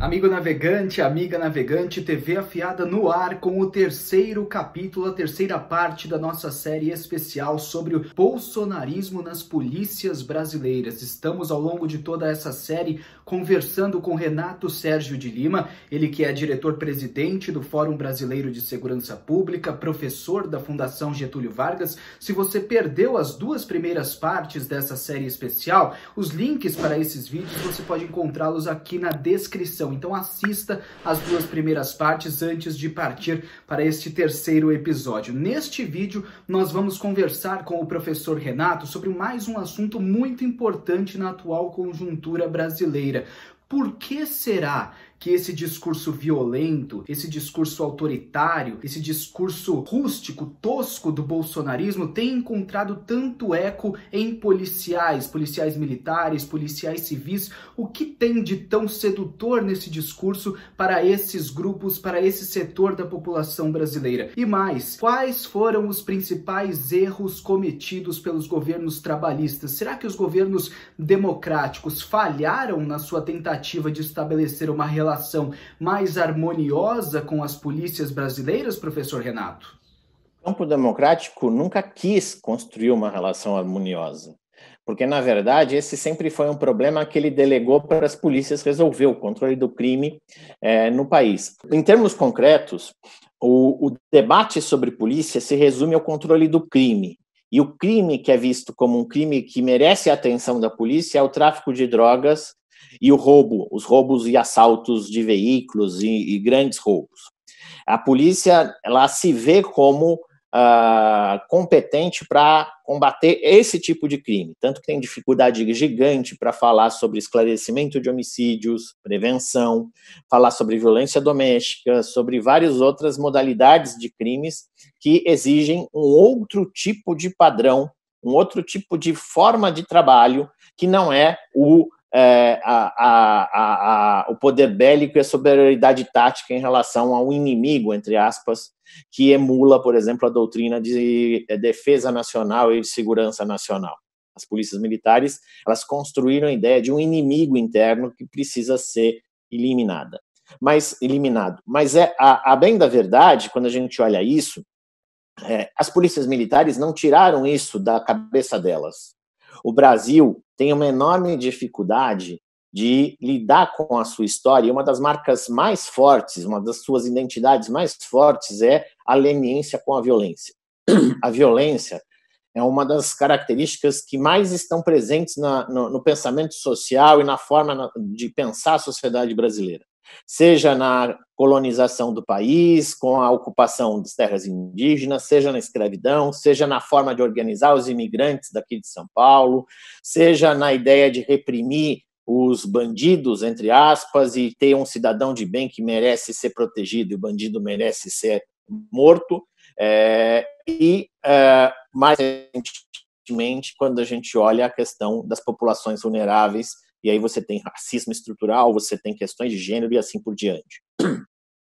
Amigo navegante, amiga navegante, TV Afiada no ar com o terceiro capítulo, a terceira parte da nossa série especial sobre o bolsonarismo nas polícias brasileiras. Estamos ao longo de toda essa série conversando com Renato Sérgio de Lima, ele que é diretor-presidente do Fórum Brasileiro de Segurança Pública, professor da Fundação Getúlio Vargas. Se você perdeu as duas primeiras partes dessa série especial, os links para esses vídeos você pode encontrá-los aqui na descrição então, então assista as duas primeiras partes antes de partir para este terceiro episódio. Neste vídeo, nós vamos conversar com o professor Renato sobre mais um assunto muito importante na atual conjuntura brasileira. Por que será que esse discurso violento, esse discurso autoritário, esse discurso rústico, tosco do bolsonarismo tem encontrado tanto eco em policiais, policiais militares, policiais civis. O que tem de tão sedutor nesse discurso para esses grupos, para esse setor da população brasileira? E mais, quais foram os principais erros cometidos pelos governos trabalhistas? Será que os governos democráticos falharam na sua tentativa de estabelecer uma relação? relação mais harmoniosa com as polícias brasileiras, professor Renato? O campo democrático nunca quis construir uma relação harmoniosa, porque, na verdade, esse sempre foi um problema que ele delegou para as polícias resolver o controle do crime é, no país. Em termos concretos, o, o debate sobre polícia se resume ao controle do crime, e o crime que é visto como um crime que merece a atenção da polícia é o tráfico de drogas e o roubo, os roubos e assaltos de veículos e, e grandes roubos. A polícia ela se vê como uh, competente para combater esse tipo de crime, tanto que tem dificuldade gigante para falar sobre esclarecimento de homicídios, prevenção, falar sobre violência doméstica, sobre várias outras modalidades de crimes que exigem um outro tipo de padrão um outro tipo de forma de trabalho que não é o é, a, a, a, o poder bélico e a superioridade tática em relação ao inimigo, entre aspas, que emula, por exemplo, a doutrina de é, defesa nacional e de segurança nacional. As polícias militares elas construíram a ideia de um inimigo interno que precisa ser eliminada, mas eliminado. Mas é a, bem da verdade, quando a gente olha isso, é, as polícias militares não tiraram isso da cabeça delas o Brasil tem uma enorme dificuldade de lidar com a sua história. E uma das marcas mais fortes, uma das suas identidades mais fortes é a leniência com a violência. A violência é uma das características que mais estão presentes na, no, no pensamento social e na forma de pensar a sociedade brasileira seja na colonização do país, com a ocupação das terras indígenas, seja na escravidão, seja na forma de organizar os imigrantes daqui de São Paulo, seja na ideia de reprimir os bandidos, entre aspas, e ter um cidadão de bem que merece ser protegido e o bandido merece ser morto. É, e é, mais recentemente, quando a gente olha a questão das populações vulneráveis e aí você tem racismo estrutural, você tem questões de gênero e assim por diante.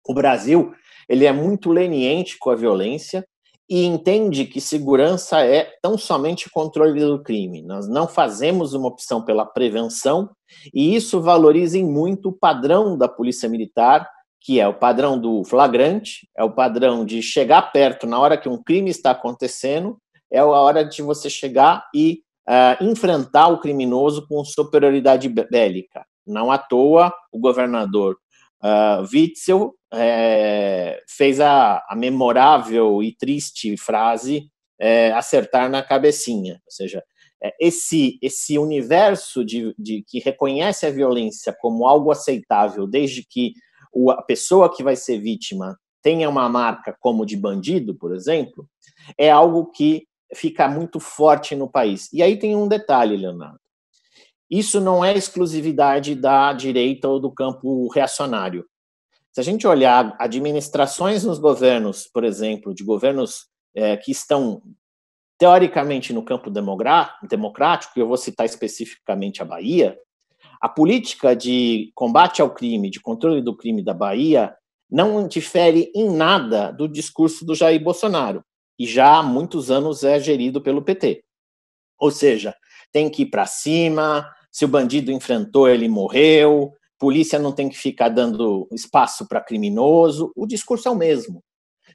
O Brasil, ele é muito leniente com a violência e entende que segurança é tão somente controle do crime. Nós não fazemos uma opção pela prevenção e isso valoriza muito o padrão da Polícia Militar, que é o padrão do flagrante, é o padrão de chegar perto na hora que um crime está acontecendo, é a hora de você chegar e uh, enfrentar o criminoso com superioridade bélica. Não à toa, o governador uh, Witzel é, fez a, a, memorável e triste frase é, acertar na cabecinha, ou seja, é, esse, esse universo de, de, que reconhece a violência como algo aceitável, desde que o, a pessoa que vai ser vítima tenha uma marca como de bandido, por exemplo, é algo que fica muito forte no país. E aí tem um detalhe, Leonardo. Isso não é exclusividade da direita ou do campo reacionário. Se a gente olhar administrações nos governos, por exemplo, de governos é, que estão teoricamente no campo democrático, eu vou citar especificamente a Bahia, a política de combate ao crime, de controle do crime da Bahia, não difere em nada do discurso do Jair Bolsonaro e já há muitos anos é gerido pelo PT. Ou seja, tem que ir para cima, se o bandido enfrentou, ele morreu, polícia não tem que ficar dando espaço para criminoso, o discurso é o mesmo.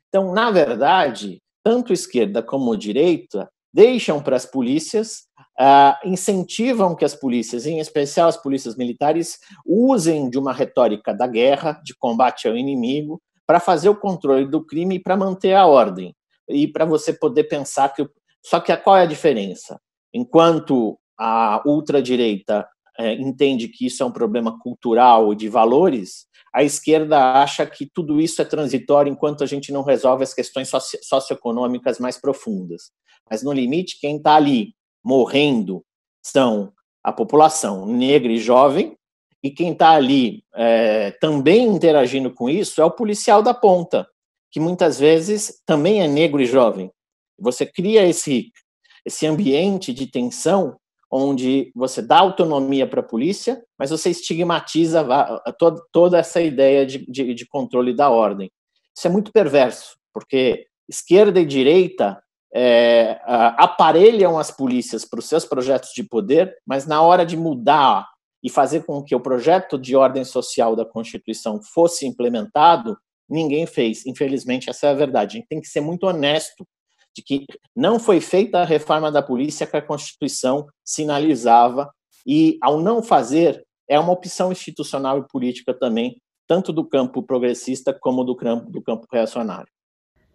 Então, na verdade, tanto esquerda como direita deixam para as polícias, uh, incentivam que as polícias, em especial as polícias militares, usem de uma retórica da guerra, de combate ao inimigo, para fazer o controle do crime e para manter a ordem e para você poder pensar que. Só que qual é a diferença? Enquanto a ultradireita é, entende que isso é um problema cultural de valores, a esquerda acha que tudo isso é transitório enquanto a gente não resolve as questões soci socioeconômicas mais profundas. Mas, no limite, quem está ali morrendo são a população negra e jovem, e quem está ali é, também interagindo com isso é o policial da ponta, que muitas vezes também é negro e jovem. Você cria esse, esse ambiente de tensão onde você dá autonomia para a polícia, mas você estigmatiza toda, toda essa ideia de, de, de, controle da ordem. Isso é muito perverso, porque esquerda e direita é, aparelham as polícias para os seus projetos de poder, mas na hora de mudar e fazer com que o projeto de ordem social da Constituição fosse implementado, ninguém fez. Infelizmente, essa é a verdade. A gente tem que ser muito honesto de que não foi feita a reforma da polícia que a Constituição sinalizava, e ao não fazer, é uma opção institucional e política também, tanto do campo progressista como do campo, do campo reacionário.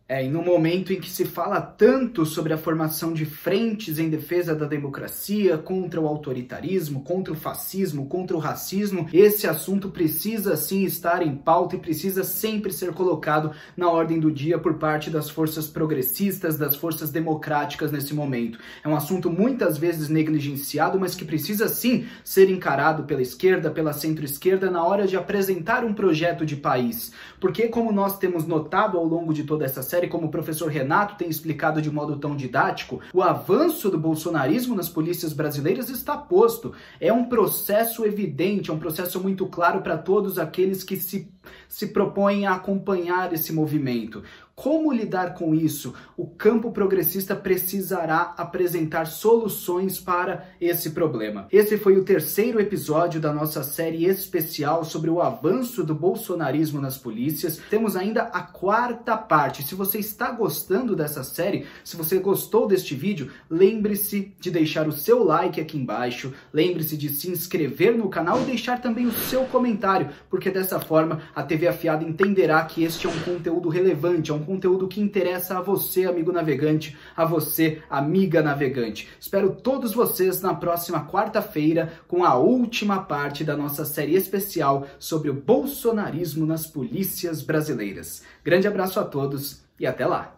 É, e no momento em que se fala tanto sobre a formação de frentes em defesa da democracia, contra o autoritarismo, contra o fascismo, contra o racismo, esse assunto precisa sim estar em pauta e precisa sempre ser colocado na ordem do dia por parte das forças progressistas, das forças democráticas nesse momento. É um assunto muitas vezes negligenciado, mas que precisa sim ser encarado pela esquerda, pela centro-esquerda, na hora de apresentar um projeto de país. Porque, como nós temos notado ao longo de toda essa série, como o professor Renato tem explicado de modo tão didático, o avanço do bolsonarismo nas polícias brasileiras está posto. É um processo evidente, é um processo muito claro para todos aqueles que se, se propõem a acompanhar esse movimento. Como lidar com isso? O campo progressista precisará apresentar soluções para esse problema. Esse foi o terceiro episódio da nossa série especial sobre o avanço do bolsonarismo nas polícias. Temos ainda a quarta parte. Se você está gostando dessa série, se você gostou deste vídeo, lembre-se de deixar o seu like aqui embaixo, lembre-se de se inscrever no canal e deixar também o seu comentário, porque dessa forma a TV Afiada entenderá que este é um conteúdo relevante, é um conteúdo que interessa a você, amigo navegante, a você, amiga navegante. Espero todos vocês na próxima quarta-feira com a última parte da nossa série especial sobre o bolsonarismo nas polícias brasileiras. Grande abraço a todos e até lá!